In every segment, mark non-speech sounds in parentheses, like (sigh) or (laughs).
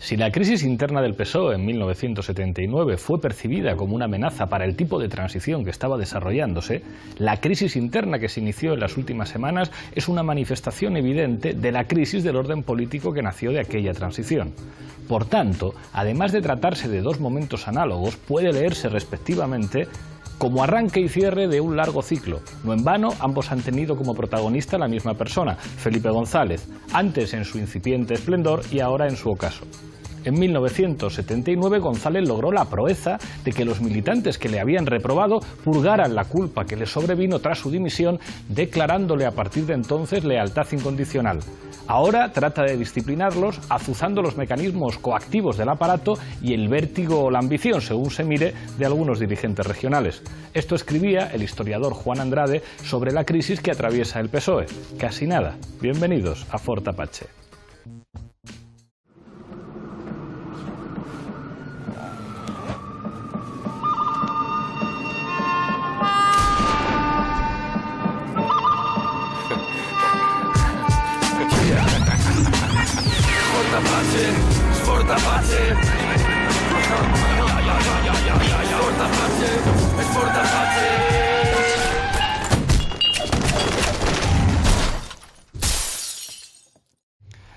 Si la crisis interna del PSOE en 1979 fue percibida como una amenaza para el tipo de transición que estaba desarrollándose, la crisis interna que se inició en las últimas semanas es una manifestación evidente de la crisis del orden político que nació de aquella transición. Por tanto, además de tratarse de dos momentos análogos, puede leerse respectivamente como arranque y cierre de un largo ciclo. No en vano, ambos han tenido como protagonista la misma persona, Felipe González, antes en su incipiente esplendor y ahora en su ocaso. En 1979 González logró la proeza de que los militantes que le habían reprobado purgaran la culpa que le sobrevino tras su dimisión, declarándole a partir de entonces lealtad incondicional. Ahora trata de disciplinarlos azuzando los mecanismos coactivos del aparato y el vértigo o la ambición, según se mire, de algunos dirigentes regionales. Esto escribía el historiador Juan Andrade sobre la crisis que atraviesa el PSOE. Casi nada. Bienvenidos a Fort Apache.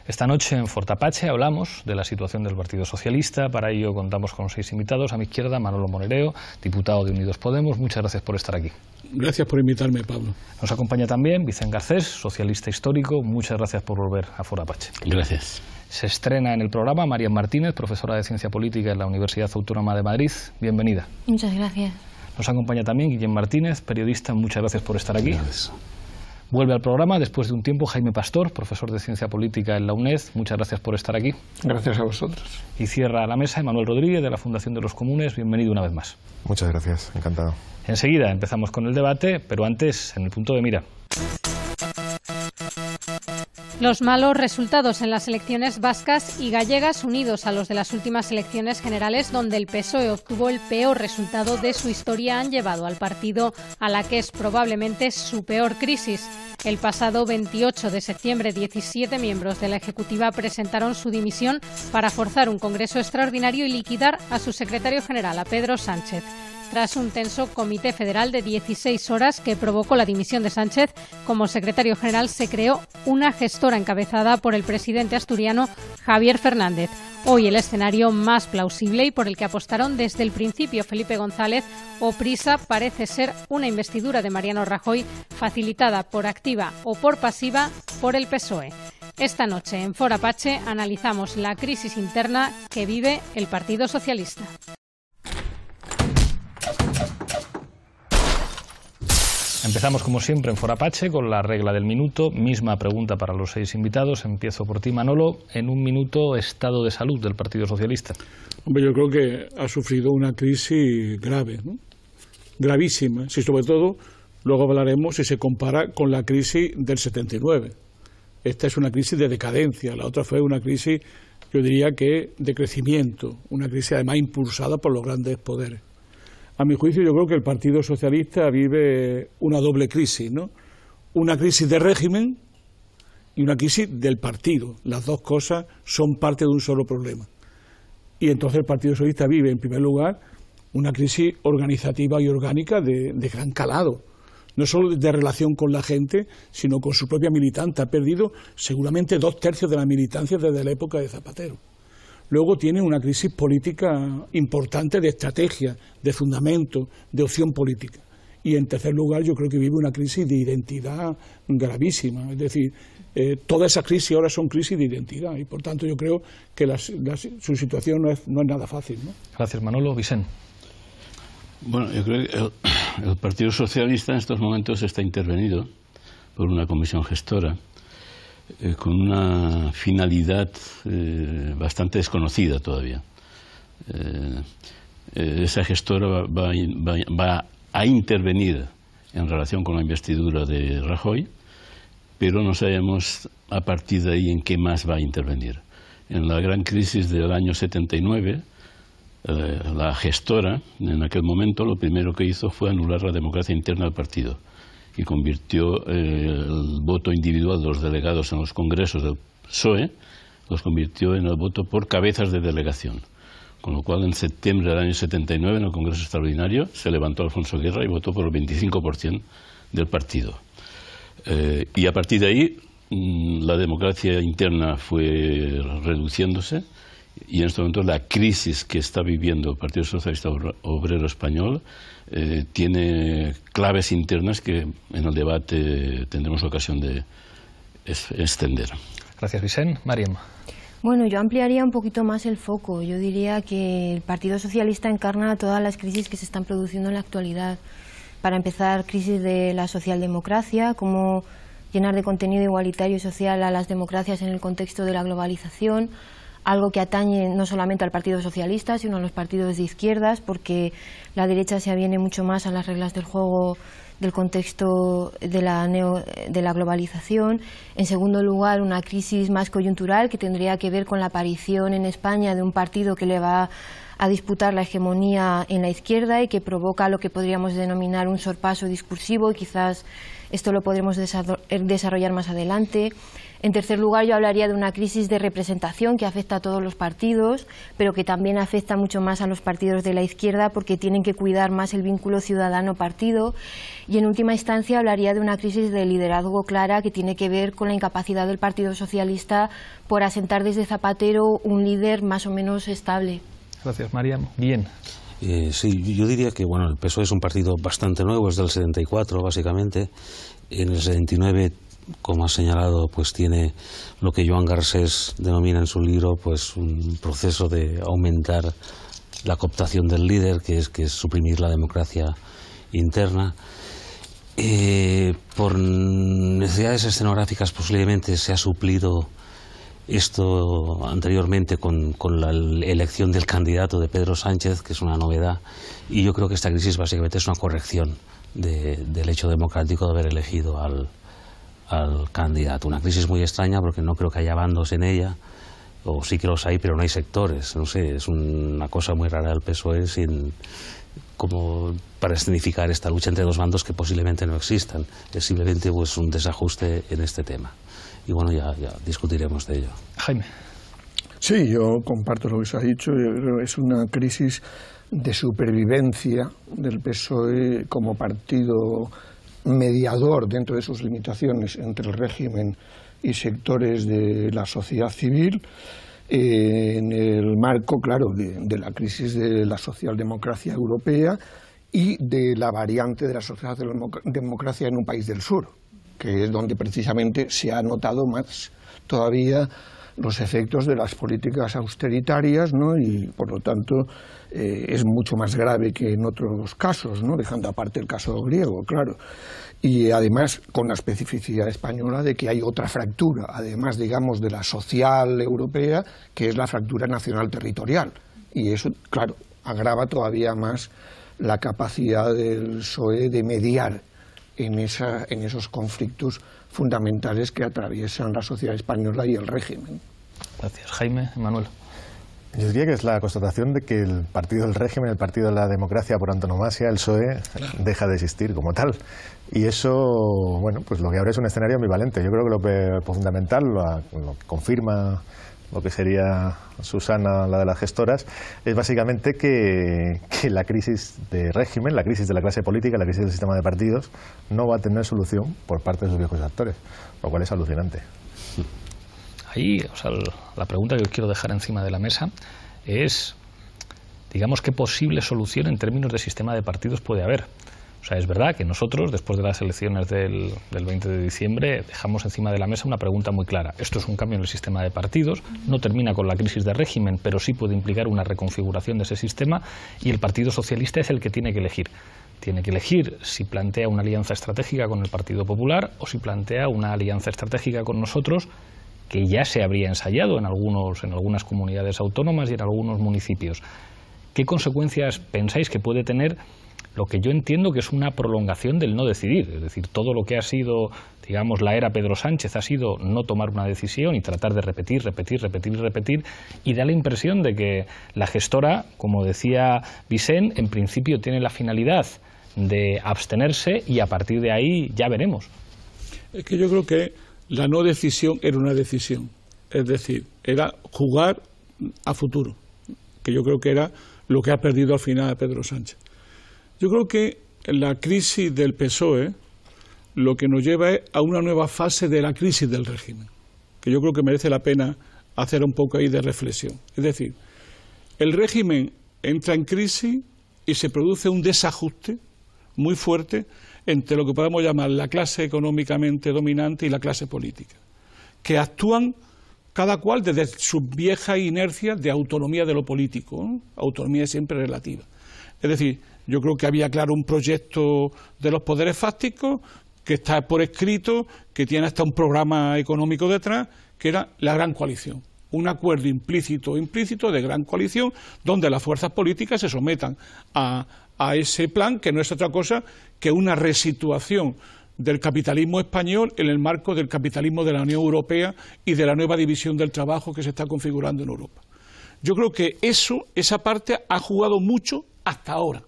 Esta noche en Fortapache hablamos de la situación del Partido Socialista. Para ello contamos con seis invitados. A mi izquierda, Manolo Monereo, diputado de Unidos Podemos. Muchas gracias por estar aquí. Gracias por invitarme, Pablo. Nos acompaña también Vicente Garcés, socialista histórico. Muchas gracias por volver a Fortapache. Gracias. Se estrena en el programa María Martínez, profesora de Ciencia Política en la Universidad Autónoma de Madrid. Bienvenida. Muchas gracias. Nos acompaña también Guillem Martínez, periodista. Muchas gracias por estar aquí. Gracias. Vuelve al programa después de un tiempo Jaime Pastor, profesor de Ciencia Política en la UNED. Muchas gracias por estar aquí. Gracias a vosotros. Y cierra la mesa Emanuel Rodríguez de la Fundación de los Comunes. Bienvenido una vez más. Muchas gracias, encantado. Enseguida empezamos con el debate, pero antes en el punto de mira. Los malos resultados en las elecciones vascas y gallegas unidos a los de las últimas elecciones generales donde el PSOE obtuvo el peor resultado de su historia han llevado al partido a la que es probablemente su peor crisis. El pasado 28 de septiembre 17 miembros de la Ejecutiva presentaron su dimisión para forzar un Congreso extraordinario y liquidar a su secretario general, a Pedro Sánchez tras un tenso comité federal de 16 horas que provocó la dimisión de Sánchez. Como secretario general se creó una gestora encabezada por el presidente asturiano Javier Fernández. Hoy el escenario más plausible y por el que apostaron desde el principio Felipe González o Prisa parece ser una investidura de Mariano Rajoy facilitada por activa o por pasiva por el PSOE. Esta noche en Forapache analizamos la crisis interna que vive el Partido Socialista. Empezamos como siempre en Forapache con la regla del minuto. Misma pregunta para los seis invitados. Empiezo por ti, Manolo. En un minuto, estado de salud del Partido Socialista. Hombre, yo creo que ha sufrido una crisis grave, gravísima. Si sobre todo, luego hablaremos si se compara con la crisis del 79. Esta es una crisis de decadencia. La otra fue una crisis, yo diría que de crecimiento. Una crisis además impulsada por los grandes poderes a mi juicio yo creo que el Partido Socialista vive una doble crisis, ¿no? Una crisis de régimen y una crisis del partido. Las dos cosas son parte de un solo problema. Y entonces el Partido Socialista vive, en primer lugar, una crisis organizativa y orgánica de, de gran calado no solo de relación con la gente, sino con su propia militante. Ha perdido seguramente dos tercios de la militancia desde la época de Zapatero. Luego tiene una crisis política importante de estrategia, de fundamento, de opción política. Y en tercer lugar, yo creo que vive una crisis de identidad gravísima. Es decir, eh, toda esa crisis ahora son crisis de identidad y por tanto yo creo que su situación no es, nada fácil. Gracias, Manolo. Vicente. Bueno, yo creo que el Partido Socialista en estos momentos está intervenido por una comisión gestora eh, con una finalidad eh, bastante desconocida todavía. Eh, esa gestora va, a intervenir en relación con la investidura de Rajoy, pero no sabemos a partir de ahí en qué más va a intervenir. En la gran crisis del año 79, la gestora en aquel momento lo primero que hizo fue anular la democracia interna del partido que convirtió eh, el voto individual de los delegados en los congresos del PSOE, los convirtió en el voto por cabezas de delegación. Con lo cual, en septiembre del año 79, en el Congreso Extraordinario, se levantó Alfonso Guerra y votó por el 25% del partido. Eh, y a partir de ahí, mm, la democracia interna fue reduciéndose y en este momento la crisis que está viviendo el Partido Socialista Obrero Español eh, tiene claves internas que en el debate tendremos ocasión de extender. Gracias, Vicente. Mariam. Bueno, yo ampliaría un poquito más el foco. Yo diría que el Partido Socialista encarna todas las crisis que se están produciendo en la actualidad. Para empezar, crisis de la socialdemocracia, cómo llenar de contenido igualitario y social a las democracias en el contexto de la globalización, algo que atañe no solamente al Partido Socialista, sino a los partidos de izquierdas, porque la derecha se aviene mucho más a las reglas del juego del contexto de la, neo, de la globalización. En segundo lugar, una crisis más coyuntural que tendría que ver con la aparición en España de un partido que le va a disputar la hegemonía en la izquierda y que provoca lo que podríamos denominar un sorpaso discursivo y quizás esto lo podremos desarrollar más adelante. En tercer lugar, yo hablaría de una crisis de representación que afecta a todos los partidos, pero que también afecta mucho más a los partidos de la izquierda porque tienen que cuidar más el vínculo ciudadano-partido. Y en última instancia, hablaría de una crisis de liderazgo clara que tiene que ver con la incapacidad del Partido Socialista por asentar desde Zapatero un líder más o menos estable. Gracias, María. Bien. Eh, sí, yo diría que bueno, el PSOE es un partido bastante nuevo, es del 74 básicamente. En el 79 como ha señalado, pues tiene lo que Joan Garcés denomina en su libro, pues un proceso de aumentar la cooptación del líder, que es, que es suprimir la democracia interna. Eh, por necesidades escenográficas posiblemente se ha suplido esto anteriormente con, la elección del candidato de Pedro Sánchez, que es una novedad, y yo creo que esta crisis básicamente es una corrección del hecho democrático de haber elegido al, al candidato. Una crisis muy extraña porque no creo que haya bandos en ella, o sí que los hay, pero no hay sectores. No sé, es una cosa muy rara del PSOE como para escenificar esta lucha entre dos bandos que posiblemente no existan. Es simplemente es pues, un desajuste en este tema. Y bueno, ya, discutiremos de ello. Jaime. Sí, yo comparto lo que se ha dicho. es una crisis de supervivencia del PSOE como partido mediador dentro de sus limitaciones entre el régimen y sectores de la sociedad civil, eh, en el marco, claro, de, la crisis de la socialdemocracia europea y de la variante de la socialdemocracia en un país del sur, que es donde precisamente se ha notado más todavía los efectos de las políticas austeritarias ¿no? y, por lo tanto, eh, es mucho más grave que en otros casos, ¿no? dejando aparte el caso griego, claro. Y además con la especificidad española de que hay otra fractura, además, digamos, de la social europea, que es la fractura nacional territorial. Y eso, claro, agrava todavía más la capacidad del PSOE de mediar en, esa, en esos conflictos fundamentales que atraviesan la sociedad española y el régimen. Gracias, Jaime. Manuel. Yo diría que es la constatación de que el partido del régimen, el partido de la democracia por antonomasia, el PSOE, deja de existir como tal. Y eso, bueno, pues lo que abre es un escenario ambivalente. Yo creo que lo fundamental, lo, que confirma lo que sería Susana, la de las gestoras, es básicamente que, la crisis de régimen, la crisis de la clase política, la crisis del sistema de partidos, no va a tener solución por parte de sus viejos actores, lo cual es alucinante ahí, la pregunta que os quiero dejar encima de la mesa es, digamos, qué posible solución en términos de sistema de partidos puede haber. O sea, es verdad que nosotros, después de las elecciones del, del, 20 de diciembre, dejamos encima de la mesa una pregunta muy clara. Esto es un cambio en el sistema de partidos, no termina con la crisis de régimen, pero sí puede implicar una reconfiguración de ese sistema y el Partido Socialista es el que tiene que elegir. Tiene que elegir si plantea una alianza estratégica con el Partido Popular o si plantea una alianza estratégica con nosotros que ya se habría ensayado en, algunos, en algunas comunidades autónomas y en algunos municipios. ¿Qué consecuencias pensáis que puede tener lo que yo entiendo que es una prolongación del no decidir? Es decir, todo lo que ha sido, digamos, la era Pedro Sánchez ha sido no tomar una decisión y tratar de repetir, repetir, repetir y repetir, y da la impresión de que la gestora, como decía vicente en principio tiene la finalidad de abstenerse y a partir de ahí ya veremos. Es que yo creo que la no decisión era una decisión, es decir, era jugar a futuro, que yo creo que era lo que ha perdido al final a Pedro Sánchez. Yo creo que la crisis del PSOE lo que nos lleva es a una nueva fase de la crisis del régimen, que yo creo que merece la pena hacer un poco ahí de reflexión. Es decir, el régimen entra en crisis y se produce un desajuste muy fuerte entre lo que podemos llamar la clase económicamente dominante y la clase política, que actúan cada cual desde su vieja inercia de autonomía de lo político, autonomía siempre relativa. Es decir, yo creo que había claro un proyecto de los poderes fácticos que está por escrito, que tiene hasta un programa económico detrás, que era la gran coalición. Un acuerdo implícito o implícito de gran coalición donde las fuerzas políticas se sometan a, a ese plan, que no es otra cosa que una resituación del capitalismo español en el marco del capitalismo de la Unión Europea y de la nueva división del trabajo que se está configurando en Europa. Yo creo que eso, esa parte ha jugado mucho hasta ahora.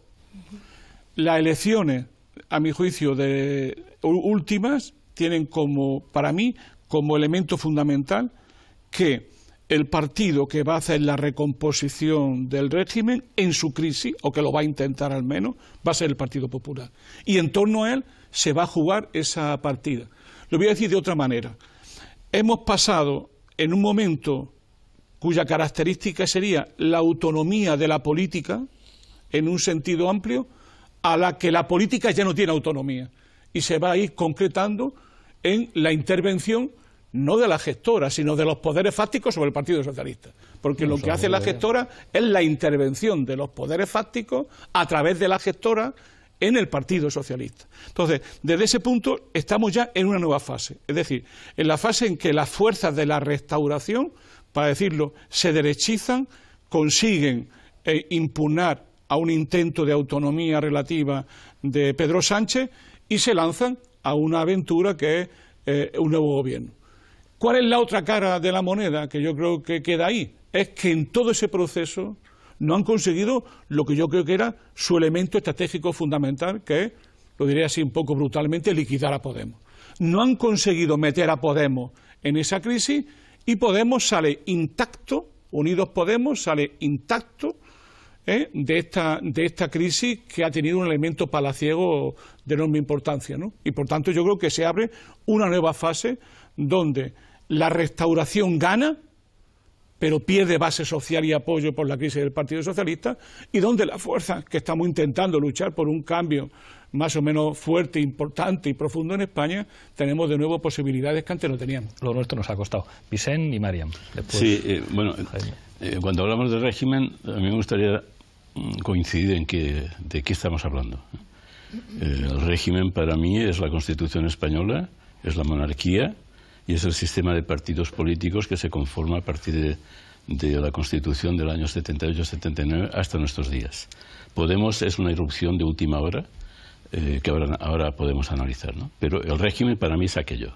Las elecciones, a mi juicio, de últimas tienen como, para mí, como elemento fundamental que el partido que va a hacer la recomposición del régimen en su crisis, o que lo va a intentar al menos, va a ser el Partido Popular. Y en torno a él se va a jugar esa partida. Lo voy a decir de otra manera. Hemos pasado en un momento cuya característica sería la autonomía de la política, en un sentido amplio, a la que la política ya no tiene autonomía y se va a ir concretando en la intervención no de la gestora, sino de los poderes fácticos sobre el Partido Socialista. Porque lo que hace la gestora es la intervención de los poderes fácticos a través de la gestora en el Partido Socialista. Entonces, desde ese punto estamos ya en una nueva fase, es decir, en la fase en que las fuerzas de la restauración, para decirlo, se derechizan, consiguen eh, impugnar a un intento de autonomía relativa de Pedro Sánchez y se lanzan a una aventura que es eh, un nuevo gobierno. ¿Cuál es la otra cara de la moneda que yo creo que queda ahí? Es que en todo ese proceso no han conseguido lo que yo creo que era su elemento estratégico fundamental, que es, lo diría así un poco brutalmente, liquidar a Podemos. No han conseguido meter a Podemos en esa crisis y Podemos sale intacto, Unidos Podemos sale intacto ¿eh? de, esta, de esta crisis que ha tenido un elemento palaciego de enorme importancia. Y por tanto yo creo que se abre una nueva fase donde la restauración gana, pero pierde base social y apoyo por la crisis del Partido Socialista, y donde la fuerza que estamos intentando luchar por un cambio más o menos fuerte, importante y profundo en España, tenemos de nuevo posibilidades que antes no teníamos. Lo nuestro nos ha costado. Vicente y Mariam. Sí, eh, bueno, eh, cuando hablamos de régimen, a mí me gustaría mm, coincidir en que, de qué estamos hablando. Eh, el régimen para mí es la Constitución española, es la monarquía, y es el sistema de partidos políticos que se conforma a partir de, la Constitución del año 78-79 hasta nuestros días. Podemos es una irrupción de última hora, eh, que ahora, ahora, podemos analizar. ¿no? Pero el régimen para mí es aquello,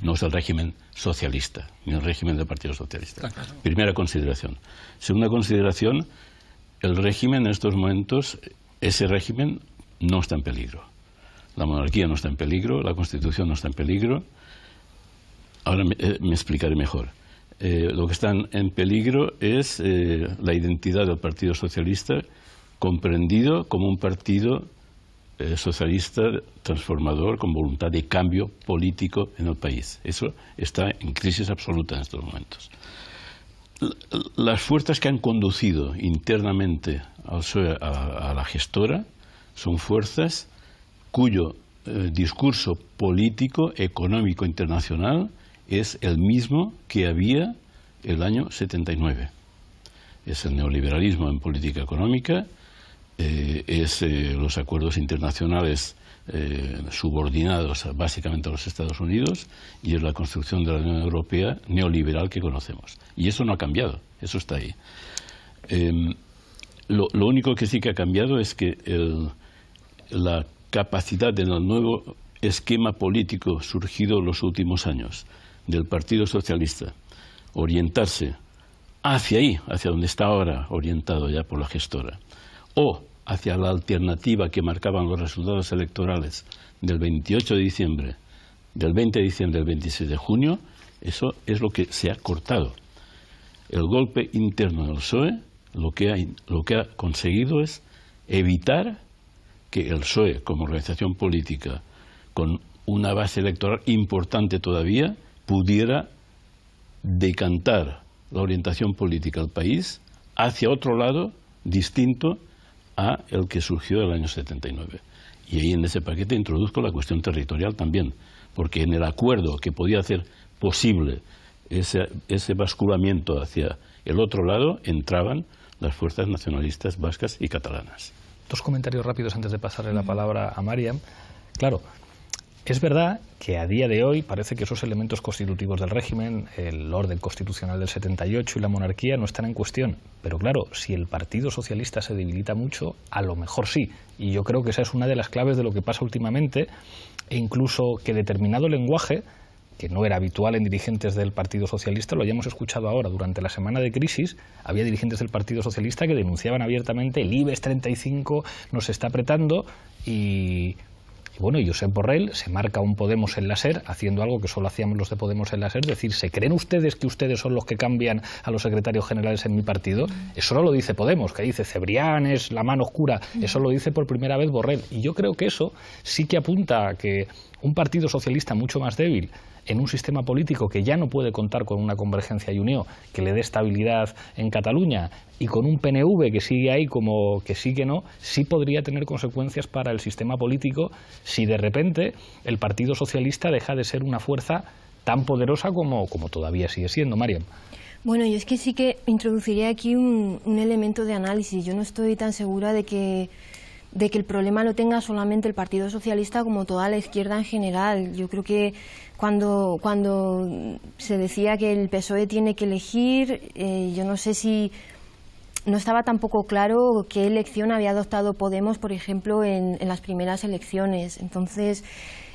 no es el régimen socialista, ni el régimen del Partido Socialista. Primera consideración. Segunda consideración, el régimen en estos momentos, ese régimen no está en peligro. La monarquía no está en peligro, la constitución no está en peligro, Ahora eh, me, explicaré mejor. Eh, lo que está en peligro es eh, la identidad del Partido Socialista, comprendido como un partido socialista transformador con voluntad de cambio político en el país. Eso está en crisis absoluta en estos momentos. Las fuerzas que han conducido internamente e, a, la gestora son fuerzas cuyo discurso político, económico, internacional es el mismo que había el año 79. Es el neoliberalismo en política económica, eh, es eh, los acuerdos internacionales eh, subordinados básicamente a los Estados Unidos y es la construcción de la Unión Europea neoliberal que conocemos. Y eso no ha cambiado, eso está ahí. Em, lo, único que sí que ha cambiado es que la capacidad del nuevo esquema político surgido en los últimos años del Partido Socialista orientarse hacia ahí, hacia donde está ahora orientado ya por la gestora, o hacia la alternativa que marcaban los resultados electorales del 28 de diciembre, del 20 de diciembre del 26 de junio, eso es lo que se ha cortado. El golpe interno del PSOE lo que ha, lo que ha conseguido es evitar que el PSOE, como organización política, con una base electoral importante todavía, pudiera decantar la orientación política del país hacia otro lado distinto a el que surgió en el año 79. Y ahí en ese paquete introduzco la cuestión territorial también, porque en el acuerdo que podía hacer posible ese, ese basculamiento hacia el otro lado entraban las fuerzas nacionalistas vascas y catalanas. Dos comentarios rápidos antes de pasarle la palabra a Mariam. Claro, es verdad que a día de hoy parece que esos elementos constitutivos del régimen, el orden constitucional del 78 y la monarquía no están en cuestión. Pero claro, si el Partido Socialista se debilita mucho, a lo mejor sí. Y yo creo que esa es una de las claves de lo que pasa últimamente, e incluso que determinado lenguaje que no era habitual en dirigentes del Partido Socialista, lo hayamos escuchado ahora. Durante la semana de crisis había dirigentes del Partido Socialista que denunciaban abiertamente el IBEX 35 nos está apretando y bueno, Josep Borrell se marca un Podemos en la haciendo algo que solo hacíamos los de Podemos en la decir, ¿se creen ustedes que ustedes son los que cambian a los secretarios generales en mi partido? Eso no lo dice Podemos, que dice Cebrián es la mano oscura, eso lo dice por primera vez Borrell. Y yo creo que eso sí que apunta a que un partido socialista mucho más débil en un sistema político que ya no puede contar con una convergencia y unión que le dé estabilidad en Cataluña y con un PNV que sigue ahí como que sí que no, sí podría tener consecuencias para el sistema político si de repente el Partido Socialista deja de ser una fuerza tan poderosa como, como todavía sigue siendo, Mariam. Bueno, yo es que sí que introduciría aquí un elemento de análisis. Yo no estoy tan segura de que de que el problema lo tenga solamente el Partido Socialista como toda la izquierda en general. Yo creo que cuando, cuando se decía que el PSOE tiene que elegir, eh, yo no sé si no estaba tampoco claro qué elección había adoptado Podemos, por ejemplo, en, las primeras elecciones. Entonces,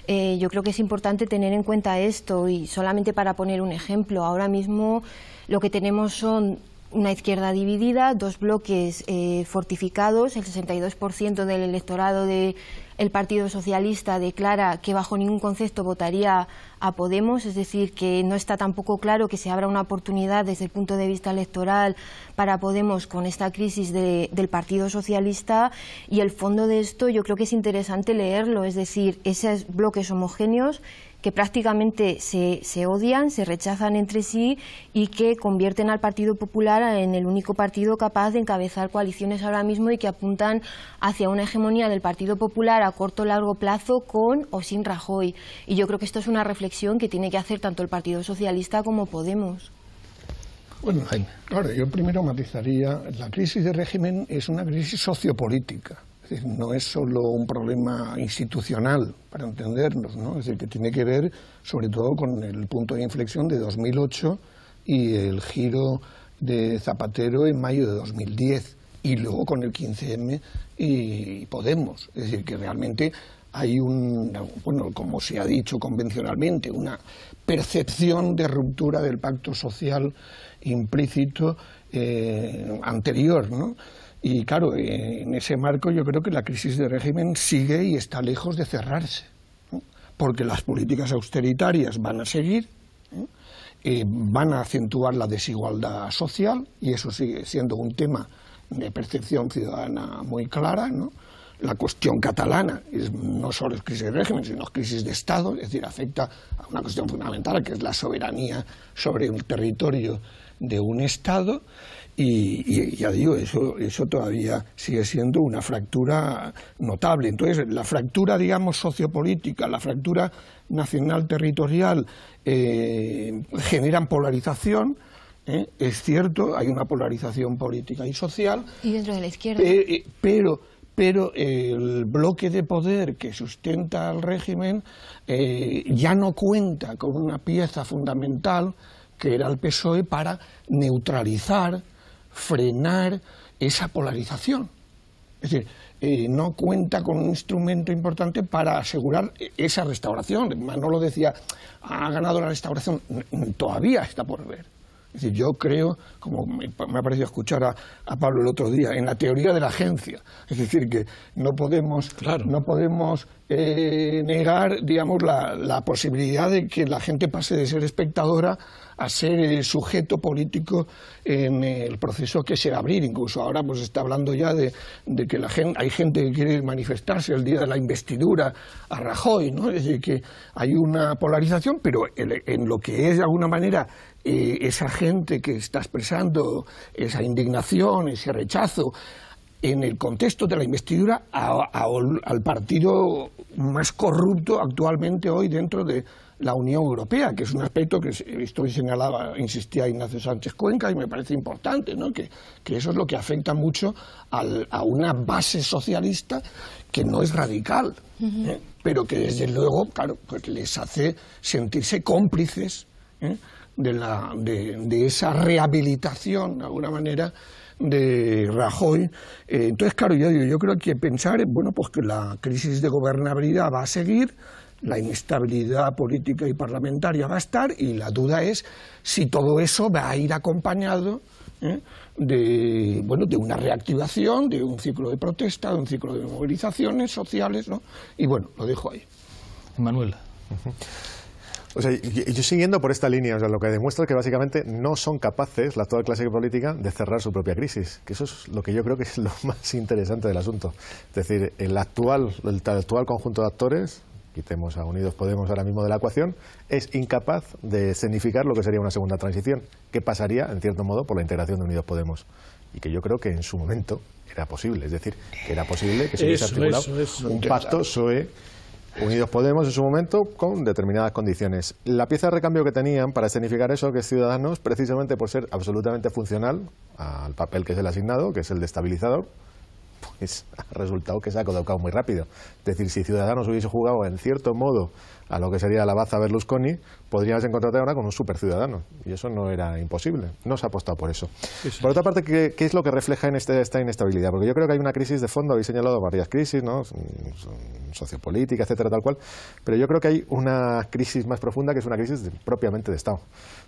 eh, yo creo que es importante tener en cuenta esto y solamente para poner un ejemplo, ahora mismo lo que tenemos son una izquierda dividida, dos bloques eh, fortificados, el 62% del electorado de el Partido Socialista declara que bajo ningún concepto votaría a Podemos, es decir, que no está tampoco claro que se abra una oportunidad desde el punto de vista electoral para Podemos con esta crisis del Partido Socialista y el fondo de esto yo creo que es interesante leerlo, es decir, esos bloques homogéneos que prácticamente se, se odian, se rechazan entre sí y que convierten al Partido Popular en el único partido capaz de encabezar coaliciones ahora mismo y que apuntan hacia una hegemonía del Partido Popular a corto o largo plazo con o sin Rajoy. Y yo creo que esto es una reflexión que tiene que hacer tanto el Partido Socialista como Podemos. Bueno, Claro, yo primero matizaría, la crisis de régimen es una crisis sociopolítica no es solo un problema institucional, para entendernos, ¿no? es decir, que tiene que ver sobre todo con el punto de inflexión de 2008 y el giro de Zapatero en mayo de 2010 y luego con el 15M y Podemos. Es decir, que realmente hay un, bueno, como se ha dicho convencionalmente, una percepción de ruptura del pacto social implícito eh, anterior, ¿no? Y claro, en ese marco yo creo que la crisis de régimen sigue y está lejos de cerrarse, porque las políticas austeritarias van a seguir, eh, van a acentuar la desigualdad social, y eso sigue siendo un tema de percepción ciudadana muy clara, la cuestión catalana es, no solo es crisis de régimen, sino crisis de Estado, es decir, afecta a una cuestión fundamental que es la soberanía sobre un territorio de un Estado. Y, ya digo, eso, eso todavía sigue siendo una fractura notable. Entonces, la fractura, digamos, sociopolítica, la fractura nacional-territorial eh, generan polarización. ¿eh? Es cierto, hay una polarización política y social. Y dentro de la izquierda. Eh, pero, pero el bloque de poder que sustenta al régimen ya no cuenta con una pieza fundamental que era el PSOE para neutralizar frenar esa polarización. Es decir, eh, no cuenta con un instrumento importante para asegurar esa restauración. Manolo decía, ha ganado la restauración, todavía está por ver. Es decir, yo creo, como me, ha parecido escuchar a, Pablo el otro día, en la teoría de la agencia. Es decir, que no podemos, no podemos eh, negar digamos, la, posibilidad de que la gente pase de ser espectadora a ser sujeto político en el proceso que se va abrir. Incluso ahora pues está hablando ya de, que la hay gente que quiere manifestarse el día de la investidura a Rajoy. ¿no? Es decir, que hay una polarización, pero en lo que es de alguna manera eh, esa gente que está expresando esa indignación, ese rechazo, en el contexto de la investidura al partido más corrupto actualmente hoy dentro de la Unión Europea, que es un aspecto que estoy señalaba, insistía Ignacio Sánchez Cuenca y me parece importante, ¿no? que, eso es lo que afecta mucho a una base socialista que no es radical, ¿eh? pero que desde luego, claro, pues les hace sentirse cómplices. ¿eh? de, la, de, de esa rehabilitación, de alguna manera, de Rajoy. Eh, entonces, claro, yo, yo creo que pensar, bueno, pues que la crisis de gobernabilidad va a seguir, la inestabilidad política y parlamentaria va a estar y la duda es si todo eso va a ir acompañado ¿eh? de, bueno, de una reactivación, de un ciclo de protesta, de un ciclo de movilizaciones sociales, ¿no? Y bueno, lo dejo ahí. Manuel. O sea, yo, siguiendo por esta línea, o lo que demuestra es que básicamente no son capaces, la actual clase política, de cerrar su propia crisis, que eso es lo que yo creo que es lo (laughs) más interesante del asunto. Es decir, el actual, el actual conjunto de actores, quitemos a Unidos Podemos ahora mismo de la ecuación, es incapaz de escenificar lo que sería una segunda transición, que pasaría, en cierto modo, por la integración de Unidos Podemos. Y que yo creo que en su momento era posible, es decir, que era posible que se hubiese articulado un pacto SOE Unidos Podemos en su momento con determinadas condiciones. La pieza de recambio que tenían para escenificar eso, que es Ciudadanos, precisamente por ser absolutamente funcional al papel que es el asignado, que es el de estabilizador, pues ha resultado que se ha colocado muy rápido. Es decir, si Ciudadanos hubiese jugado en cierto modo a lo que sería la baza Berlusconi, podrías encontrarte ahora con un superciudadano. Y eso no era imposible. No se ha apostado por eso. por otra parte, ¿qué, es lo que refleja en este, esta inestabilidad? Porque yo creo que hay una crisis de fondo, habéis señalado varias crisis, ¿no? sociopolítica, etcétera, tal cual. Pero yo creo que hay una crisis más profunda que es una crisis propiamente de Estado.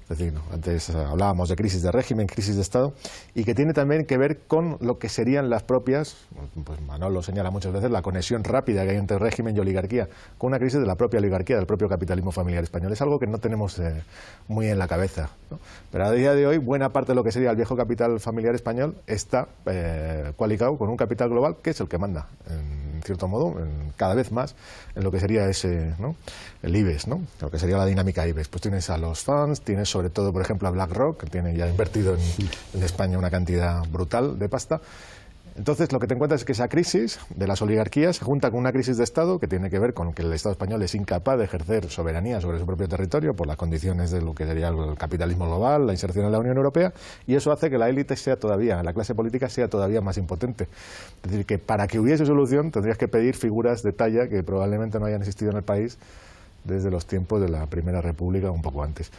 Es decir, antes eh, hablábamos de crisis de régimen, crisis de Estado, y que tiene también que ver con lo que serían las propias, pues, pues Manolo señala muchas veces, la conexión rápida que hay entre régimen y oligarquía, con una crisis de la propia oligarquía del propio capitalismo familiar español. Es algo que no tenemos eh, muy en la cabeza. Pero a día de hoy, buena parte de lo que sería el viejo capital familiar español está eh, con un capital global que es el que manda, en cierto modo, cada vez más en lo que sería ese, el IBEX, ¿no? lo que sería la dinámica IBEX. Pues tienes a los fans, tienes sobre todo, por ejemplo, a BlackRock, que tiene ya invertido en, en España una cantidad brutal de pasta. Entonces, lo que te encuentras es que esa crisis de las oligarquías se junta con una crisis de Estado que tiene que ver con que el Estado español es incapaz de ejercer soberanía sobre su propio territorio por las condiciones de lo que sería el capitalismo global, la inserción en la Unión Europea, y eso hace que la élite sea todavía, la clase política sea todavía más impotente. Es decir, que para que hubiese solución tendrías que pedir figuras de talla que probablemente no hayan existido en el país desde los tiempos de la Primera República, un poco antes.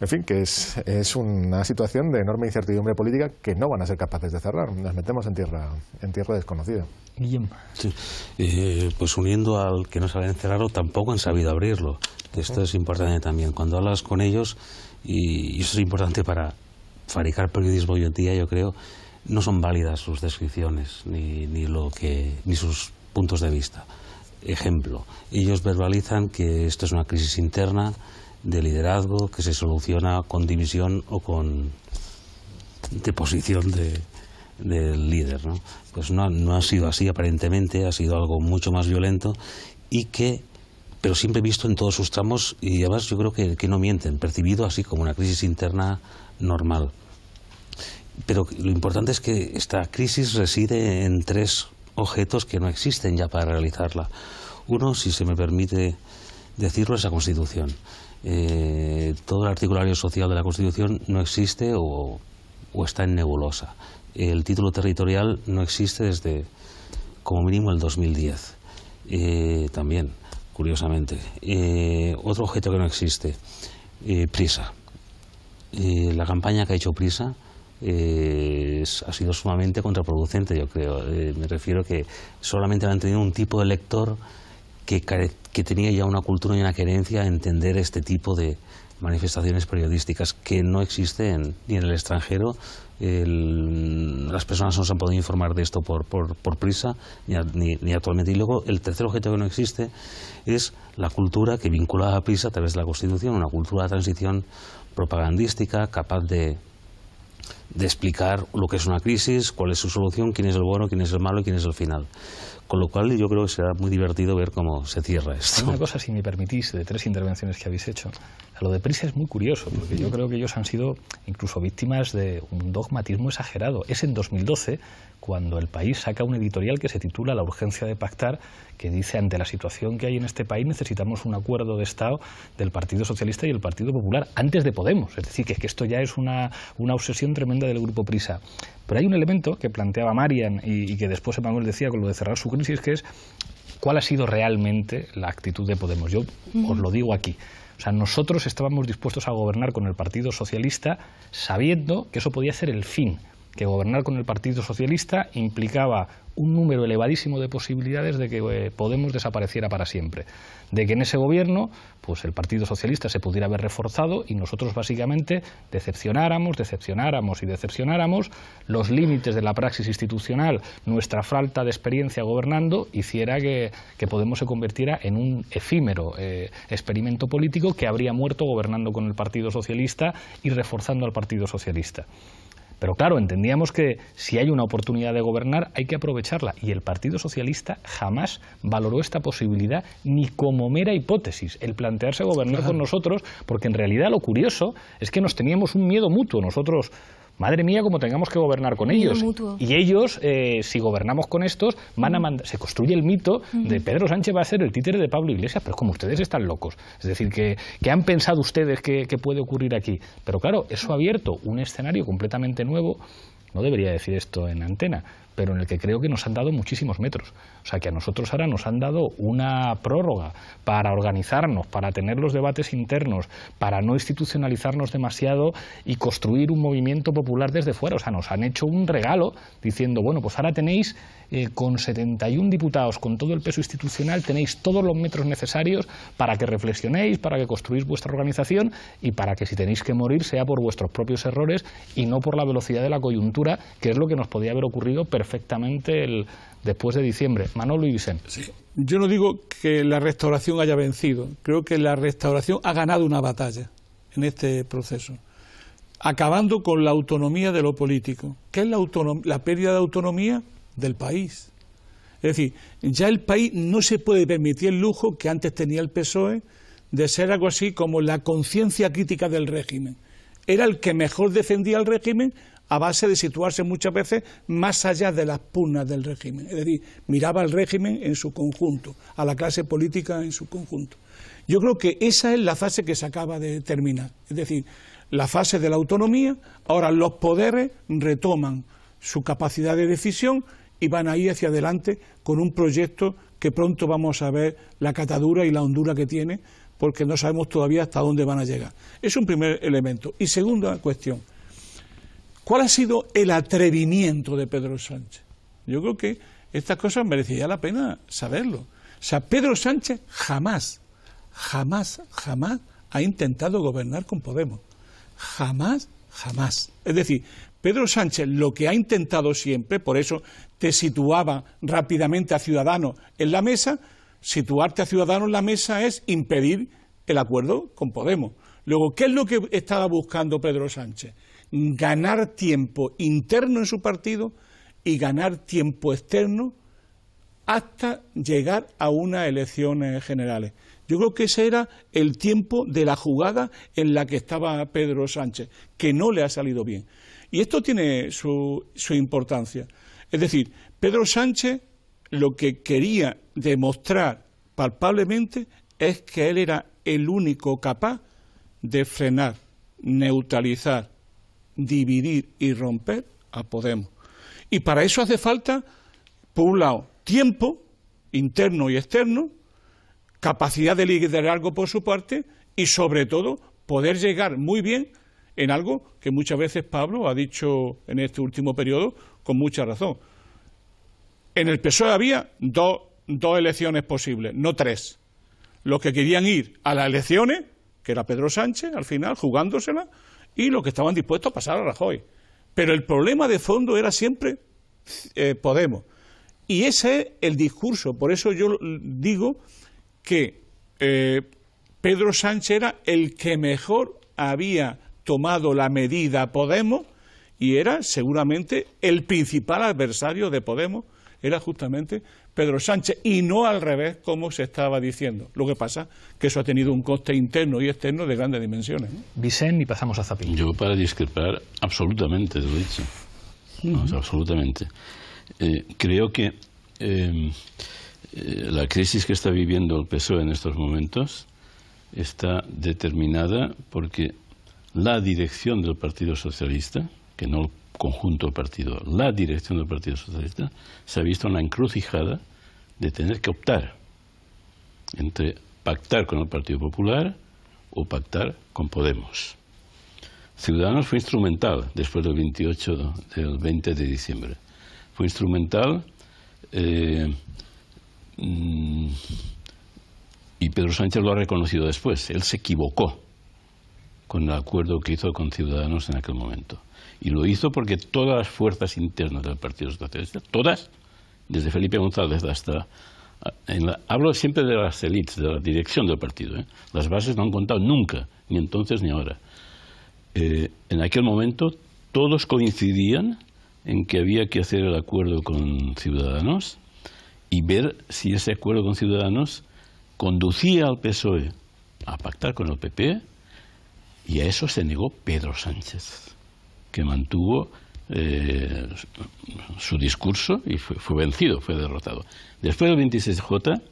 En fin, que es, es, una situación de enorme incertidumbre política que no van a ser capaces de cerrar. Nos metemos en tierra, en tierra desconocida. Guillem. Eh, pues uniendo al que no saben cerrarlo, tampoco han sabido abrirlo. Esto es importante también. Cuando hablas con ellos, y eso es importante para fabricar periodismo hoy en día, yo creo, no son válidas sus descripciones ni, ni, lo que, ni sus puntos de vista. Ejemplo, ellos verbalizan que esto es una crisis interna de liderazgo que se soluciona con división o con deposición de, del líder. ¿no? Pues no, no ha sido así aparentemente, ha sido algo mucho más violento y que pero siempre visto en todos sus tramos y además yo creo que, que, no mienten, percibido así como una crisis interna normal. Pero lo importante es que esta crisis reside en tres objetos que no existen ya para realizarla. Uno, si se me permite decirlo, es la Constitución. Eh, todo el articulario social de la Constitución no existe o, está en nebulosa. El título territorial no existe desde, como mínimo, el 2010. Eh, también, curiosamente. Eh, otro objeto que no existe, Prisa. la campaña que ha hecho Prisa eh, ha sido sumamente contraproducente, yo creo. Eh, me refiero que solamente han tenido un tipo de lector que, tenía ya una cultura y una querencia a entender este tipo de manifestaciones periodísticas que no existen ni en el extranjero. las personas no se han podido informar de esto por, prisa ni, actualmente. Y luego el tercer objeto que no existe es la cultura que vinculaba a prisa a través de la Constitución, una cultura de transición propagandística capaz de de explicar lo que es una crisis, cuál es su solución, quién es el bueno, quién es el malo y quién es el final. Con lo cual yo creo que será muy divertido ver cómo se cierra esto. una cosa, si me permitís, de tres intervenciones que habéis hecho. Lo de Prisa es muy curioso, porque yo creo que ellos han sido incluso víctimas de un dogmatismo exagerado. Es en 2012 cuando el país saca un editorial que se titula La urgencia de pactar, que dice ante la situación que hay en este país necesitamos un acuerdo de Estado del Partido Socialista y el Partido Popular antes de Podemos. Es decir, que, que esto ya es una, una obsesión tremenda del grupo Prisa. Pero hay un elemento que planteaba Marian y, que después Emanuel decía con lo de cerrar su crisis, que es cuál ha sido realmente la actitud de Podemos. Yo os lo digo aquí. O sea, nosotros estábamos dispuestos a gobernar con el Partido Socialista sabiendo que eso podía ser el fin, que gobernar con el Partido Socialista implicaba un número elevadísimo de posibilidades de que eh, Podemos desapareciera para siempre, de que en ese gobierno pues el Partido Socialista se pudiera haber reforzado y nosotros básicamente decepcionáramos, decepcionáramos y decepcionáramos, los límites de la praxis institucional, nuestra falta de experiencia gobernando hiciera que, que Podemos se convirtiera en un efímero eh, experimento político que habría muerto gobernando con el Partido Socialista y reforzando al Partido Socialista. Pero claro, entendíamos que si hay una oportunidad de gobernar hay que aprovecharla y el Partido Socialista jamás valoró esta posibilidad ni como mera hipótesis, el plantearse gobernar con nosotros, porque en realidad lo curioso es que nos teníamos un miedo mutuo. Nosotros madre mía, como tengamos que gobernar con ellos. Y ellos, eh, si gobernamos con estos, se construye el mito de Pedro Sánchez va a ser el títere de Pablo Iglesias, pero es como ustedes están locos. Es decir, que, que han pensado ustedes que puede ocurrir aquí. Pero claro, eso ha abierto un escenario completamente nuevo no debería decir esto en antena, pero en el que creo que nos han dado muchísimos metros. O sea que a nosotros ahora nos han dado una prórroga para organizarnos, para tener los debates internos, para no institucionalizarnos demasiado y construir un movimiento popular desde fuera. O sea, nos han hecho un regalo diciendo, bueno, pues ahora tenéis eh, con 71 diputados, con todo el peso institucional, tenéis todos los metros necesarios para que reflexionéis, para que construís vuestra organización y para que si tenéis que morir sea por vuestros propios errores y no por la velocidad de la coyuntura, que es lo que nos podía haber ocurrido perfectamente el, después de diciembre. Manolo y Sí. Yo no digo que la restauración haya vencido, creo que la restauración ha ganado una batalla en este proceso, acabando con la autonomía de lo político, que es la, la pérdida de autonomía del país. Es decir, ya el país no se puede permitir el lujo que antes tenía el PSOE de ser algo así como la conciencia crítica del régimen. Era el que mejor defendía el régimen, a base de situarse muchas veces más allá de las pugnas del régimen. Es decir, miraba al régimen en su conjunto, a la clase política en su conjunto. Yo creo que esa es la fase que se acaba de terminar. Es decir, la fase de la autonomía, ahora los poderes retoman su capacidad de decisión y van ahí hacia adelante con un proyecto que pronto vamos a ver la catadura y la hondura que tiene, porque no sabemos todavía hasta dónde van a llegar. Es un primer elemento. Y segunda cuestión, ¿Cuál ha sido el atrevimiento de Pedro Sánchez? Yo creo que estas cosas merecería la pena saberlo. O sea, Pedro Sánchez jamás, jamás, jamás ha intentado gobernar con Podemos. Jamás, jamás. Es decir, Pedro Sánchez lo que ha intentado siempre, por eso te situaba rápidamente a Ciudadanos en la mesa, situarte a Ciudadanos en la mesa es impedir el acuerdo con Podemos. Luego, ¿qué es lo que estaba buscando Pedro Sánchez? ganar tiempo interno en su partido y ganar tiempo externo hasta llegar a unas elecciones eh, generales. Yo creo que ese era el tiempo de la jugada en la que estaba Pedro Sánchez, que no le ha salido bien. Y esto tiene su, su importancia. Es decir, Pedro Sánchez lo que quería demostrar palpablemente es que él era el único capaz de frenar, neutralizar, dividir y romper a Podemos. Y para eso hace falta, por un lado, tiempo interno y externo, capacidad de algo por su parte y, sobre todo, poder llegar muy bien en algo que muchas veces Pablo ha dicho en este último periodo con mucha razón. En el PSOE había dos, dos elecciones posibles, no tres. Los que querían ir a las elecciones, que era Pedro Sánchez, al final, jugándosela, y lo que estaban dispuestos a pasar a Rajoy. Pero el problema de fondo era siempre eh, Podemos. Y ese es el discurso. Por eso yo digo que eh, Pedro Sánchez era el que mejor había tomado la medida Podemos y era seguramente el principal adversario de Podemos, era justamente Pedro Sánchez y no al revés como se estaba diciendo. Lo que pasa que eso ha tenido un coste interno y externo de grandes dimensiones. Vicen y pasamos a Zapin. Yo para discrepar absolutamente de lo dicho. No, absolutamente. Eh, creo que em, eh, la crisis que está viviendo el PSOE en estos momentos está determinada porque la dirección del Partido Socialista, que no conjunto partido, la dirección del Partido Socialista, se ha visto una encrucijada de tener que optar entre pactar con el Partido Popular o pactar con Podemos. Ciudadanos fue instrumental después del 28, del 20 de diciembre. Fue instrumental eh, mm, y Pedro Sánchez lo ha reconocido después. Él se equivocó con el acuerdo que hizo con Ciudadanos en aquel momento. Y lo hizo porque todas las fuerzas internas del Partido Socialista, todas, desde Felipe González hasta... Ah, hablo siempre de las élites, de la dirección del partido. ¿eh? Las bases no han contado nunca, ni entonces ni ahora. Eh, en aquel momento todos coincidían en que había que hacer el acuerdo con Ciudadanos y ver si ese acuerdo con Ciudadanos conducía al PSOE a pactar con el PP e, y a eso se negó Pedro Sánchez que mantuvo eh, su discurso y fue, vencido, fue derrotado. Después del 26J,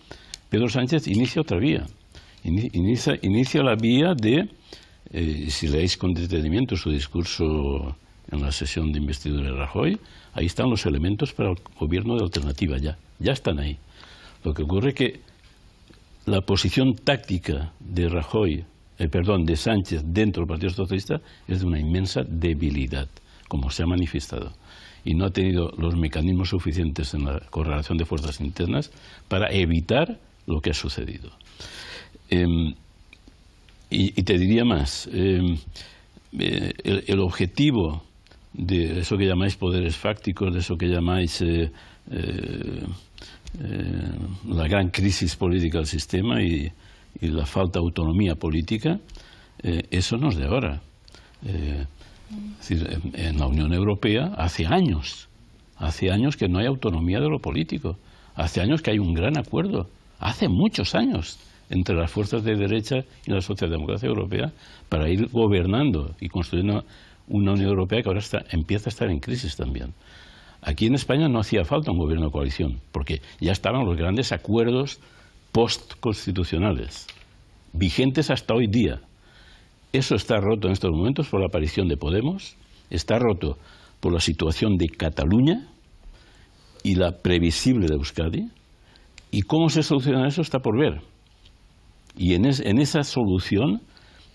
Pedro Sánchez inicia otra vía, inicia, la vía de, eh, si leéis con detenimiento su discurso en la sesión de investidura de Rajoy, ahí están los elementos para el gobierno de alternativa ya, ya están ahí. Lo que ocurre es que la posición táctica de Rajoy el eh, perdón, de Sánchez dentro del Partido Socialista es de una inmensa debilidad, como se ha manifestado. Y no ha tenido los mecanismos suficientes en la correlación de fuerzas internas para evitar lo que ha sucedido. Em, y, te diría más, em, eh, el, el, objetivo de eso que llamáis poderes fácticos, de eso que llamáis eh, la gran crisis política del sistema y, y la falta de autonomía política, eh, eso nos es de ahora. Eh, en, la Unión Europea hace años, hace años que no hay autonomía de lo político, hace años que hay un gran acuerdo, hace muchos años entre las fuerzas de derecha y la socialdemocracia europea para ir gobernando y construyendo una Unión Europea que ahora está, empieza a estar en crisis también. Aquí en España no hacía falta un gobierno de coalición, porque ya estaban los grandes acuerdos postconstitucionales, vigentes hasta hoy día. Eso está roto en estos momentos por la aparición de Podemos, está roto por la situación de Cataluña y la previsible de Euskadi. Y cómo se soluciona eso está por ver. Y en, esa solución,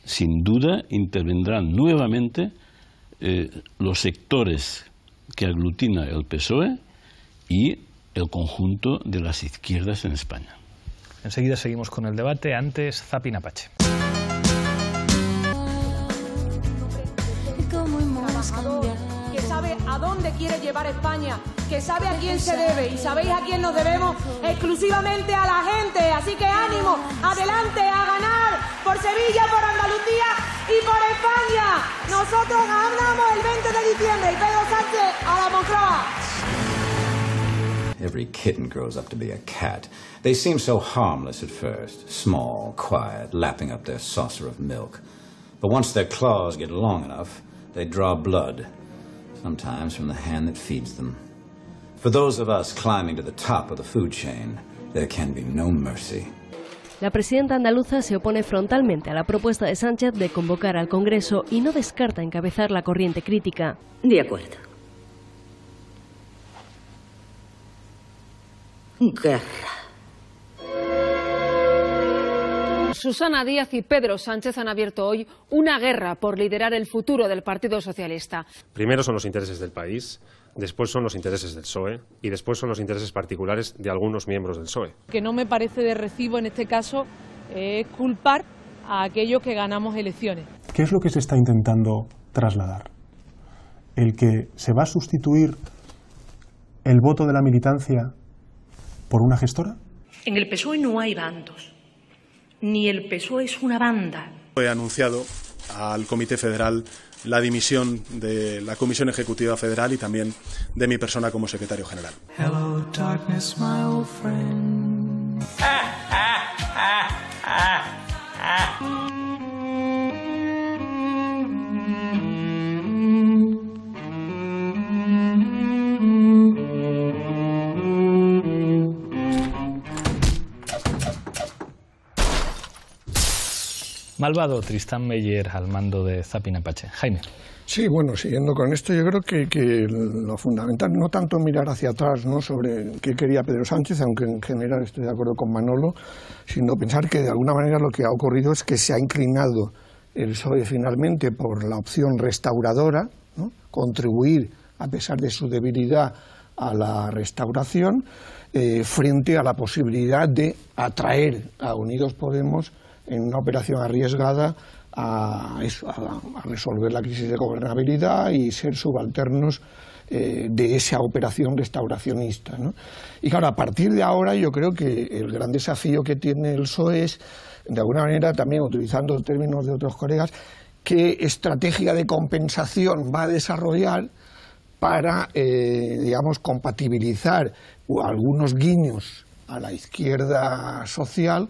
sin duda, intervendrán nuevamente eh, los sectores que aglutina el PSOE y el conjunto de las izquierdas en España. Enseguida seguimos con el debate. Antes, Zapin Apache. que sabe a dónde quiere llevar España, que sabe a quién se debe y sabéis a quién nos debemos, exclusivamente a la gente. Así que ánimo, adelante a ganar por Sevilla, por Andalucía y por España. Nosotros ganamos el 20 de diciembre y Pedro Sánchez a la Moncloa. Every kitten grows up to be a cat. They seem so harmless at first, small, quiet, lapping up their saucer of milk. But once their claws get long enough, they draw blood, sometimes from the hand that feeds them. For those of us climbing to the top of the food chain, there can be no mercy. La presidenta andaluza se opone frontalmente a la propuesta de Sánchez de convocar al Congreso y no descarta encabezar la corriente crítica. De acuerdo. Susana Díaz y Pedro Sánchez han abierto hoy una guerra por liderar el futuro del Partido Socialista. Primero son los intereses del país, después son los intereses del PSOE y después son los intereses particulares de algunos miembros del PSOE. Que no me parece de recibo en este caso es culpar a aquellos que ganamos elecciones. ¿Qué es lo que se está intentando trasladar? El que se va a sustituir el voto de la militancia por una gestora? En el PSOE no hay bandos, ni el PSOE es una banda. He anunciado al Comité Federal la dimisión de la Comisión Ejecutiva Federal y también de mi persona como secretario general. Malvado Tristán Meyer al mando de Zapin Apache. Jaime. Sí, bueno, siguiendo con esto, yo creo que, lo fundamental, no tanto mirar hacia atrás ¿no? sobre qué quería Pedro Sánchez, aunque en general estoy de acuerdo con Manolo, sino pensar que de alguna manera lo que ha ocurrido es que se ha inclinado el PSOE finalmente por la opción restauradora, contribuir, a pesar de su debilidad, a la restauración, eh, frente a la posibilidad de atraer a Unidos Podemos en una operación arriesgada a, resolver la crisis de gobernabilidad y ser subalternos eh, de esa operación restauracionista. Y claro, a partir de ahora yo creo que el gran desafío que tiene el PSOE es, de alguna manera, también utilizando términos de otros colegas, qué estrategia de compensación va a desarrollar para, eh, digamos, compatibilizar algunos guiños a la izquierda social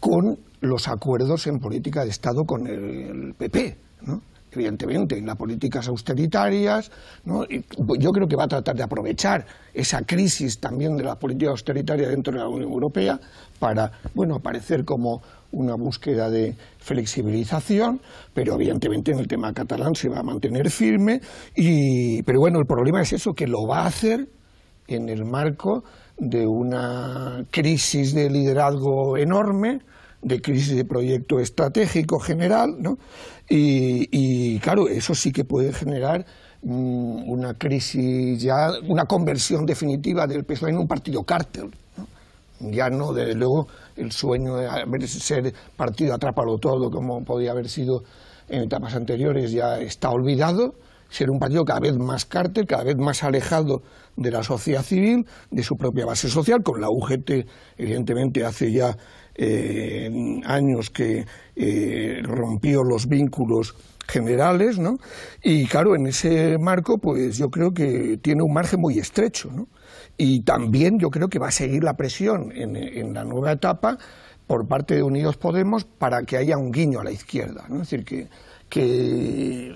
con los acuerdos en política de Estado con el PP, ¿no? evidentemente, en las políticas austeritarias. Pues yo creo que va a tratar de aprovechar esa crisis también de la política austeritaria dentro de la Unión Europea para, bueno, aparecer como una búsqueda de flexibilización, pero evidentemente en el tema catalán se va a mantener firme. Y, pero bueno, el problema es eso, que lo va a hacer en el marco de una crisis de liderazgo enorme, de crisis de proyecto estratégico general, ¿no? y, claro, eso sí que puede generar mm, una crisis ya, una conversión definitiva del PSOE en un partido cártel. Ya no, desde luego, el sueño de ser partido atrápalo todo, como podía haber sido en etapas anteriores, ya está olvidado ser un partido cada vez más cártel, cada vez más alejado de la sociedad civil, de su propia base social, con la UGT evidentemente hace ya eh, años que eh, rompió los vínculos generales, ¿no? Y claro, en ese marco, pues yo creo que tiene un margen muy estrecho, Y también yo creo que va a seguir la presión en, la nueva etapa por parte de Unidos Podemos para que haya un guiño a la izquierda, Es decir, que,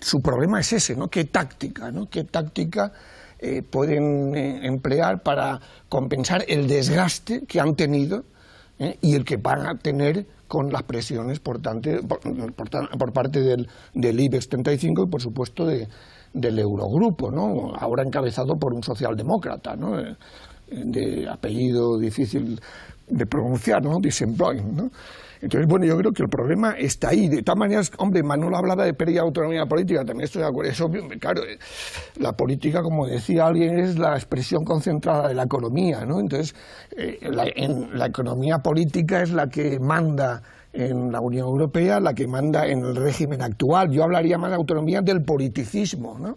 su problema es ese, ¿no? ¿Qué táctica, ¿no? ¿Qué táctica eh, pueden eh, emplear para compensar el desgaste que han tenido ¿eh? y el que van a tener con las presiones por, parte del, IBEX 35 y, por supuesto, del Eurogrupo, ¿no? ahora encabezado por un socialdemócrata, ¿no? Eh, de apellido difícil de pronunciar, ¿no? Disemploy, entonces, bueno, yo creo que el problema está ahí. De todas maneras, hombre, Manuel hablaba de pérdida de autonomía política, también estoy de acuerdo. Es obvio, claro, eh, la política, como decía alguien, es la expresión concentrada de la economía, ¿no? Entonces, eh, la, la economía política es la que manda en la Unión Europea, la que manda en el régimen actual. Yo hablaría más de autonomía del politicismo, ¿no?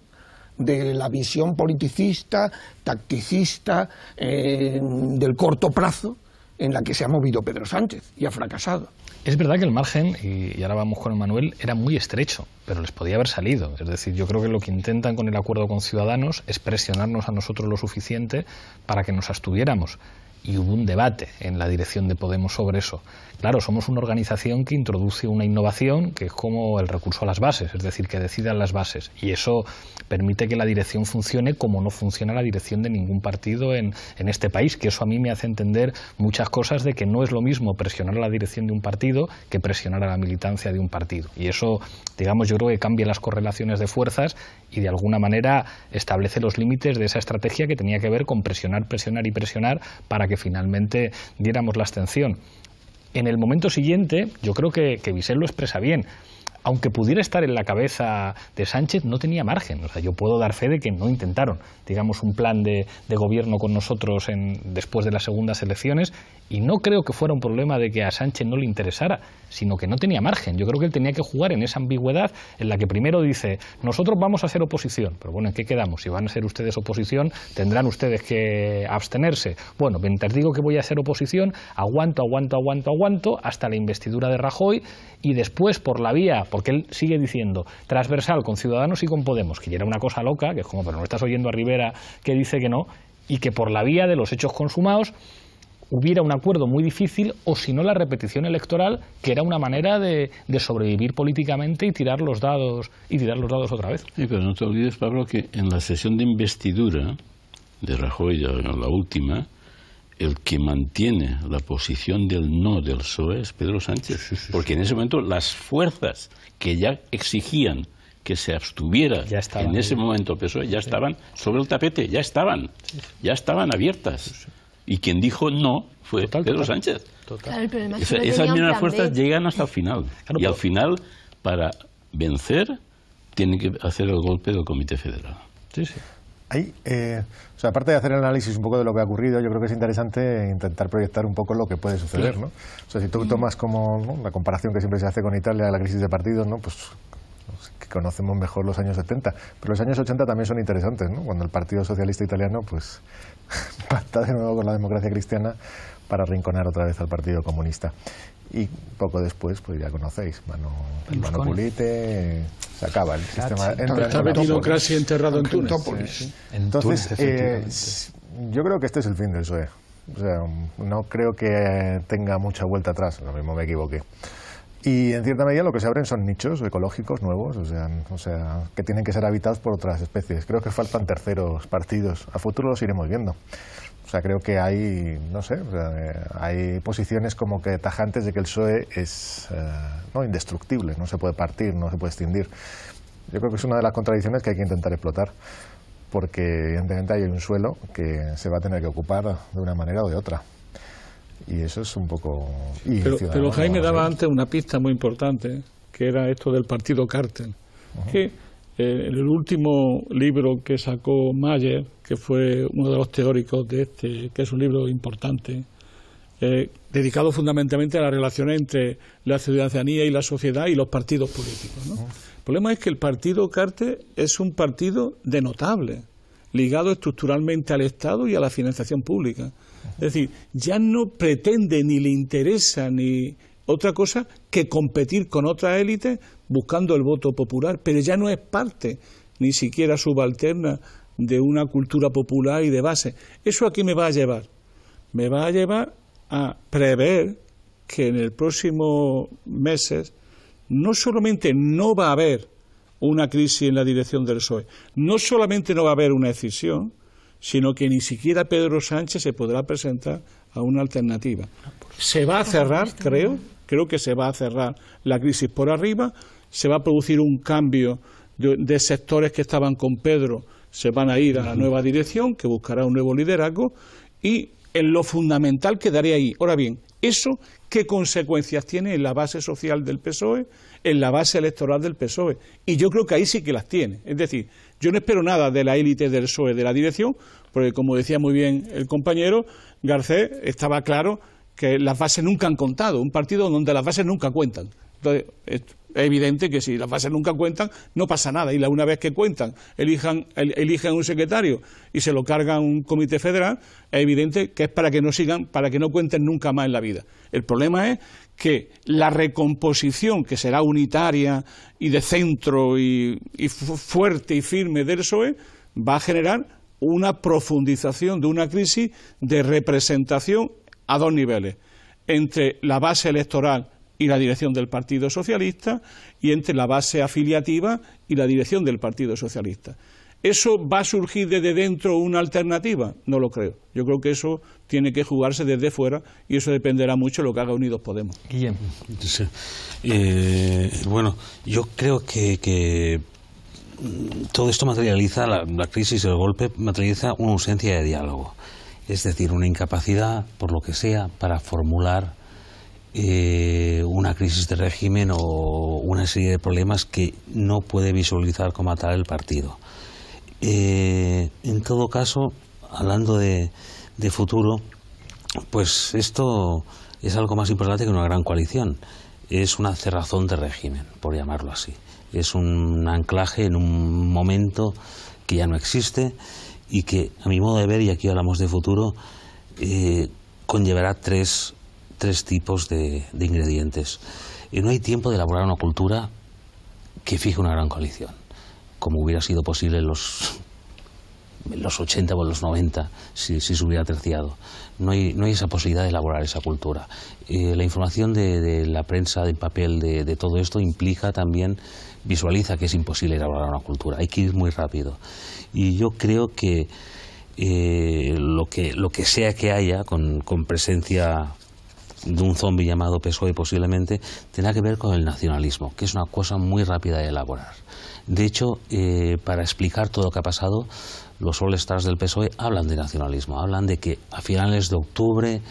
de la visión politicista, tacticista, eh, del corto plazo, en la que se ha movido Pedro Sánchez y ha fracasado. Es verdad que el margen, y, ahora vamos con Manuel, era muy estrecho, pero les podía haber salido. Es decir, yo creo que lo que intentan con el acuerdo con Ciudadanos es presionarnos a nosotros lo suficiente para que nos abstuviéramos y hubo un debate en la dirección de Podemos sobre eso. Claro, somos una organización que introduce una innovación que es como el recurso a las bases, es decir, que decidan las bases. Y eso permite que la dirección funcione como no funciona la dirección de ningún partido en, en este país, que eso a mí me hace entender muchas cosas de que no es lo mismo presionar a la dirección de un partido que presionar a la militancia de un partido. Y eso, digamos, yo creo que cambia las correlaciones de fuerzas y de alguna manera establece los límites de esa estrategia que tenía que ver con presionar, presionar y presionar para que finalmente diéramos la abstención. En el momento siguiente, yo creo que, que lo expresa bien aunque pudiera estar en la cabeza de Sánchez, no tenía margen. O sea, yo puedo dar fe de que no intentaron, digamos, un plan de, gobierno con nosotros en, después de las segundas elecciones y no creo que fuera un problema de que a Sánchez no le interesara, sino que no tenía margen. Yo creo que él tenía que jugar en esa ambigüedad en la que primero dice, nosotros vamos a hacer oposición, pero bueno, ¿en qué quedamos? Si van a ser ustedes oposición, tendrán ustedes que abstenerse. Bueno, mientras digo que voy a hacer oposición, aguanto, aguanto, aguanto, aguanto, hasta la investidura de Rajoy y después por la vía, porque él sigue diciendo, transversal con Ciudadanos y con Podemos, que ya era una cosa loca, que es como, pero no estás oyendo a Rivera que dice que no, y que por la vía de los hechos consumados hubiera un acuerdo muy difícil o si no la repetición electoral, que era una manera de, sobrevivir políticamente y tirar los dados y tirar los dados otra vez. pero no te olvides, Pablo, que en la sesión de investidura de Rajoy, la última, el que mantiene la posición del no del PSOE es Pedro Sánchez, porque en ese momento las fuerzas que ya exigían que se abstuviera en ese momento PSOE ya estaban sobre el tapete, ya estaban, ya estaban abiertas. Y quien dijo no fue Pedro Sánchez. esas mismas fuerzas llegan hasta el final. y al final, para vencer, tienen que hacer el golpe del Comité Federal. Sí, sí. Eh, o sea, aparte de hacer el análisis un poco de lo que ha ocurrido, yo creo que es interesante intentar proyectar un poco lo que puede suceder, ¿no? O sea, si tú tomas como la comparación que siempre se hace con Italia, la crisis de partidos, ¿no? Pues que conocemos mejor los años 70, pero los años 80 también son interesantes, Cuando el Partido Socialista Italiano, pues (laughs) pacta de nuevo con la democracia cristiana para arrinconar otra vez al Partido Comunista. Y poco después, pues ya conocéis, Mano, Mano Pulite, se acaba el sistema. Entra Está enterrado en Túnez. Entonces, eh, yo creo que este es el fin del PSOE. O sea, no creo que tenga mucha vuelta atrás, lo mismo me equivoqué. Y en cierta medida lo que se abren son nichos ecológicos nuevos, o sea, que tienen que ser habitados por otras especies. Creo que faltan terceros partidos. A futuro los iremos viendo. O sea, creo que hay, no sé, eh, hay posiciones como que tajantes de que el PSOE es eh, no, indestructible, no se puede partir, no se puede extindir. Yo creo que es una de las contradicciones que hay que intentar explotar, porque evidentemente hay un suelo que se va a tener que ocupar de una manera o de otra. Y eso es un poco... pero, Jaime daba antes una pista muy importante, que era esto del partido cártel. Que en eh, el último libro que sacó Mayer, que fue uno de los teóricos de este, que es un libro importante, eh, dedicado fundamentalmente a la relación entre la ciudadanía y la sociedad y los partidos políticos. El problema es que el partido cártel es un partido denotable, ligado estructuralmente al Estado y a la financiación pública es decir, ya no pretende ni le interesa ni otra cosa que competir con otra élite buscando el voto popular, pero ya no es parte, ni siquiera subalterna, de una cultura popular y de base. Eso aquí me va a llevar. Me va a llevar a prever que en el próximo meses no solamente no va a haber una crisis en la dirección del PSOE, no solamente no va a haber una decisión, sino que ni siquiera Pedro Sánchez se podrá presentar a una alternativa. Se va a cerrar, creo, creo que se va a cerrar la crisis por arriba, se va a producir un cambio de, sectores que estaban con Pedro, se van a ir a la nueva dirección, que buscará un nuevo liderazgo, y en lo fundamental quedaría ahí. Ahora bien, ¿eso qué consecuencias tiene en la base social del PSOE, en la base electoral del PSOE? Y yo creo que ahí sí que las tiene. Es decir, yo no espero nada de la élite del PSOE, de la dirección, porque como decía muy bien el compañero, Garcés estaba claro que las bases nunca han contado, un partido donde las bases nunca cuentan. Entonces, es evidente que si las bases nunca cuentan, no pasa nada. Y la una vez que cuentan, eligen a un secretario y se lo carga un comité federal, es evidente que es para que no sigan, para que no cuenten nunca más en la vida. El problema es que la recomposición, que será unitaria y de centro y, fuerte y firme del PSOE, va a generar una profundización de una crisis de representación a dos niveles, entre la base electoral y la dirección del Partido Socialista y entre la base afiliativa y la dirección del Partido Socialista. ¿Eso va a surgir desde dentro una alternativa? No lo creo. Yo creo que eso tiene que jugarse desde fuera y eso dependerá mucho de lo que haga Unidos Podemos. Eh, bueno, yo creo que, mm, todo esto materializa, la, crisis, el golpe, materializa una ausencia de diálogo. Es decir, una incapacidad, por lo que sea, para formular eh, una crisis de régimen o una serie de problemas que no puede visualizar como tal el partido. Eh, en todo caso, hablando de, futuro, pues esto es algo más importante que una gran coalición. Es una cerrazón de régimen, por llamarlo así. Es un anclaje en un momento que ya no existe y que, a mi modo de ver, y aquí hablamos de futuro, eh, conllevará tres, tres tipos de, de ingredientes. Y no hay tiempo de elaborar una cultura que fije una gran coalición como hubiera sido posible en los, los 80 o en los 90 si, si se hubiera terciado. No hay, esa posibilidad de elaborar esa cultura. la información de, la prensa, del papel, de, todo esto implica también, visualiza que es imposible elaborar una cultura, hay que ir muy rápido. Y yo creo que... Eh, lo, que, lo que sea que haya con, con presencia de un zombi llamado PSOE posiblemente, tendrá que ver con el nacionalismo, que es una cosa muy rápida de elaborar. De hecho, eh, para explicar todo lo que ha pasado, los All del PSOE hablan de nacionalismo, hablan de que a finales de octubre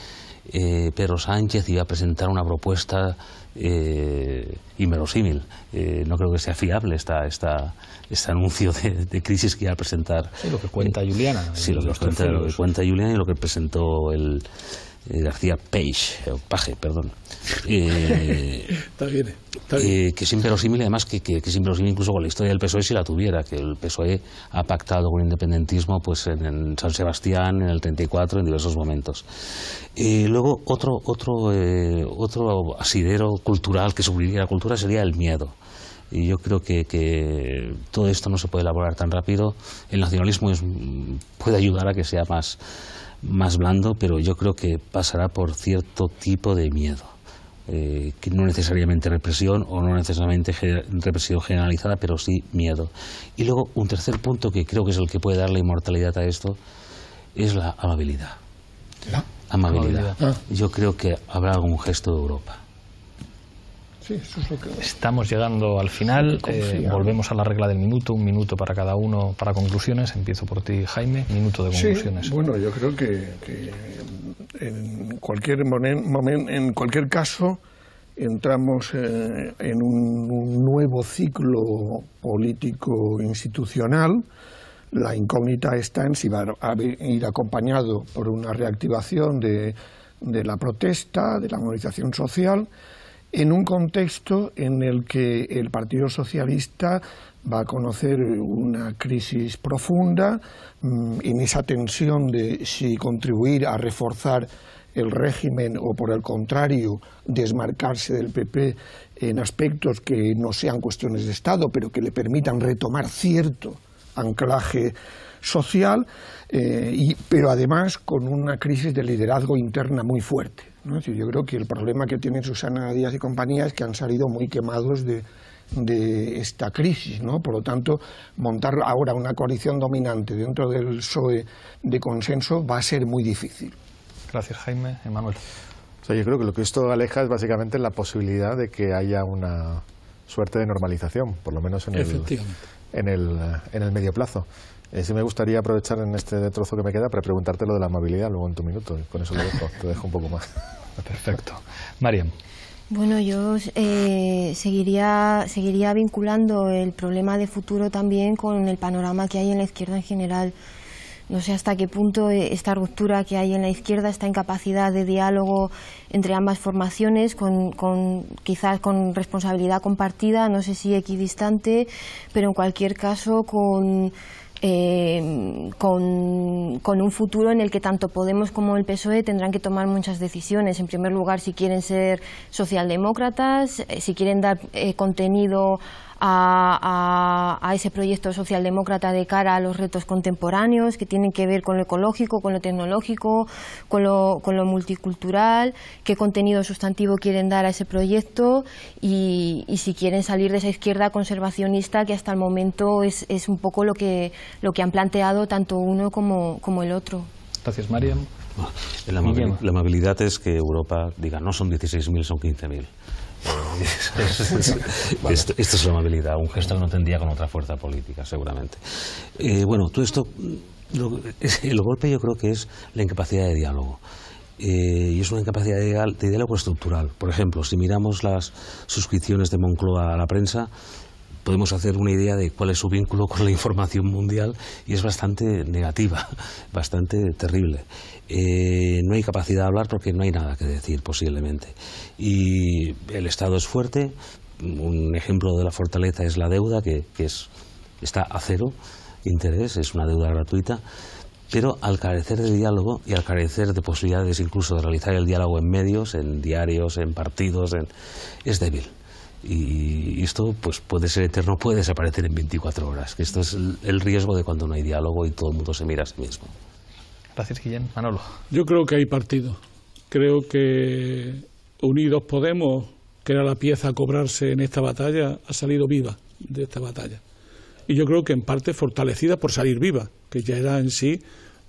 eh, Pedro Sánchez iba a presentar una propuesta eh, inverosímil. Eh, no creo que sea fiable esta, este anuncio de, crisis que iba a presentar. Sí, lo que cuenta Juliana. Sí, lo que, cuenta, lo que cuenta Juliana y lo que presentó el, eh, García Page, o Page, perdón. Eh, (laughs) está bien, eh, que es inverosímil, además, que, es inverosímil incluso con la historia del PSOE si la tuviera, que el PSOE ha pactado con el independentismo pues, en, San Sebastián, en el 34, en diversos momentos. ...y eh, luego, otro, otro, otro asidero cultural que subiría la cultura sería el miedo. Y yo creo que, todo esto no se puede elaborar tan rápido. El nacionalismo puede ayudar a que sea más más blando, pero yo creo que pasará por cierto tipo de miedo. Eh, que no necesariamente represión o no necesariamente represión generalizada, pero sí miedo. Y luego un tercer punto que creo que es el que puede darle inmortalidad a esto es la amabilidad. Amabilidad. Yo creo que habrá algún gesto de Europa Estamos llegando al final. Eh, volvemos a la regla del minuto, un minuto para cada uno para conclusiones. Empiezo por ti, Jaime. Minuto de conclusiones. bueno, yo creo que, en, cualquier momento, en cualquier caso entramos eh, en un, un nuevo ciclo político institucional. La incógnita está en si va a ir acompañado por una reactivación de, de la protesta, de la movilización social en un contexto en el que el Partido Socialista va a conocer una crisis profunda, mm, en esa tensión de si contribuir a reforzar el régimen o por el contrario desmarcarse del PP en aspectos que no sean cuestiones de Estado, pero que le permitan retomar cierto anclaje social, eh, pero además con una crisis de liderazgo interna muy fuerte. Yo creo que el problema que tienen Susana Díaz y compañía es que han salido muy quemados de, de esta crisis, ¿no? Por lo tanto, montar ahora una coalición dominante dentro del PSOE de consenso va a ser muy difícil. Gracias, Jaime. Emanuel. O sea, yo creo que lo que esto aleja es básicamente la posibilidad de que haya una suerte de normalización, por lo menos en el, en el, en el medio plazo. Eh, sí me gustaría aprovechar en este trozo que me queda para preguntarte lo de la amabilidad luego en tu minuto. con eso te dejo un poco más. (laughs) Perfecto. Mariam. Bueno, yo eh, seguiría, seguiría vinculando el problema de futuro también con el panorama que hay en la izquierda en general. No sé hasta qué punto eh, esta ruptura que hay en la izquierda, esta incapacidad de diálogo entre ambas formaciones, con, con, quizás con responsabilidad compartida, no sé si equidistante, pero en cualquier caso con, eh, con, un futuro en el que tanto Podemos como el PSOE tendrán que tomar muchas decisiones. En primer lugar, si quieren ser socialdemócratas, eh, si quieren dar contenido a, ese proyecto socialdemócrata de cara a los retos contemporáneos que tienen que ver con lo ecológico, con lo tecnológico, con lo, multicultural, qué contenido sustantivo quieren dar a ese proyecto y, si quieren salir de esa izquierda conservacionista que hasta el momento es, un poco lo que, lo que han planteado tanto uno como, como el otro. Gracias, Mariam. La, amabilidad es que Europa diga no son 16.000, son 15.000. (laughs) esto, es la amabilidad, un gesto que no tendría con otra fuerza política, seguramente. Eh, bueno, todo esto, el golpe yo creo que es la incapacidad de diálogo. Eh, y es una incapacidad de, diálogo estructural. Por ejemplo, si miramos las suscripciones de Moncloa a la prensa, podemos hacer una idea de cuál es su vínculo con la información mundial y es bastante negativa, (laughs) bastante terrible. Eh, no hay capacidad de hablar porque no hay nada que decir posiblemente. Y el Estado es fuerte, un ejemplo de la fortaleza es la deuda, que, está a cero interés, es una deuda gratuita, pero al carecer de diálogo y al carecer de posibilidades incluso de realizar el diálogo en medios, en diarios, en partidos, es débil y esto pues puede ser eterno, puede desaparecer en 24 horas, esto es el riesgo de cuando no hay diálogo y todo el mundo se mira a sí mismo. Manolo. Yo creo que hay partido. Creo que Unidos Podemos, que era la pieza a cobrarse en esta batalla, ha salido viva de esta batalla. Y yo creo que en parte fortalecida por salir viva, que ya era en sí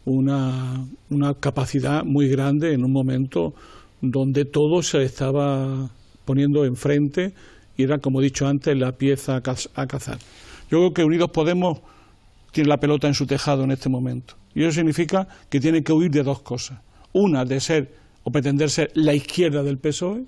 una, una capacidad muy grande en un momento donde todo se estaba poniendo enfrente y era, como he dicho antes, la pieza a cazar. Yo creo que Unidos Podemos tiene la pelota en su tejado en este momento. Y eso significa que tiene que huir de dos cosas. Una de ser o pretender ser la izquierda del PSOE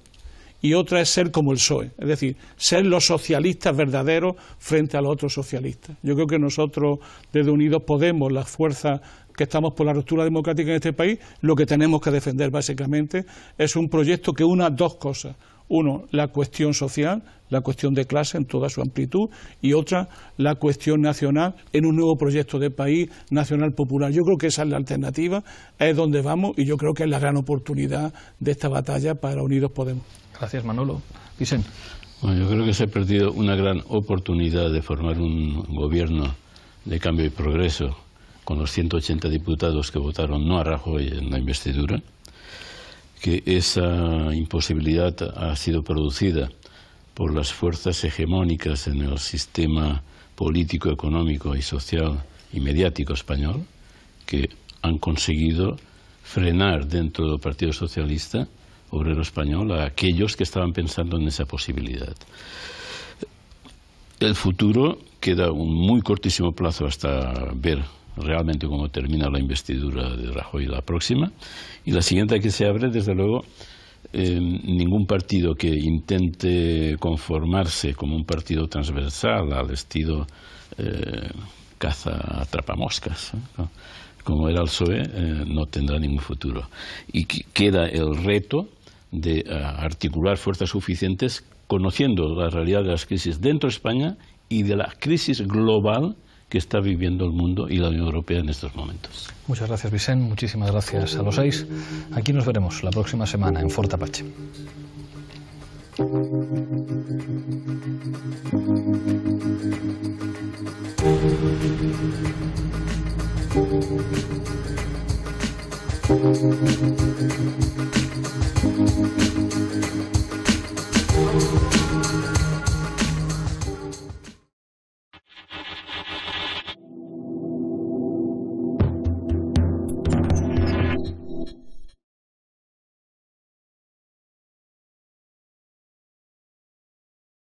y otra es ser como el PSOE, es decir, ser los socialistas verdaderos frente a los otros socialistas. Yo creo que nosotros desde Unidos Podemos, las fuerzas que estamos por la ruptura democrática en este país, lo que tenemos que defender básicamente es un proyecto que una dos cosas. Uno, la cuestión social, la cuestión de clase en toda su amplitud y otra, la cuestión nacional en un nuevo proyecto de país nacional popular. Yo creo que esa es la alternativa, es donde vamos y yo creo que es la gran oportunidad de esta batalla para Unidos Podemos. Gracias, Manolo. dicen Bueno, yo creo que se ha perdido una gran oportunidad de formar un gobierno de cambio y progreso con los 180 diputados que votaron no a Rajoy en la investidura, que esa imposibilidad ha sido producida por las fuerzas hegemónicas en el sistema político, económico y social y mediático español, que han conseguido frenar dentro del Partido Socialista Obrero Español a aquellos que estaban pensando en esa posibilidad. El futuro queda un muy cortísimo plazo hasta ver realmente cómo termina la investidura de Rajoy la próxima. Y la siguiente que se abre, desde luego, Em, ningún partido que intente conformarse como un partido transversal al estilo eh, caza atrapamoscas, como era el PSOE, eh, no tendrá ningún futuro. Y queda el reto de eh, articular fuerzas suficientes conociendo la realidad de las crisis dentro de España y de la crisis global que está viviendo el mundo y la Unión Europea en estos momentos. Muchas gracias, Vicente. Muchísimas gracias a los seis. Aquí nos veremos la próxima semana en Fort Apache.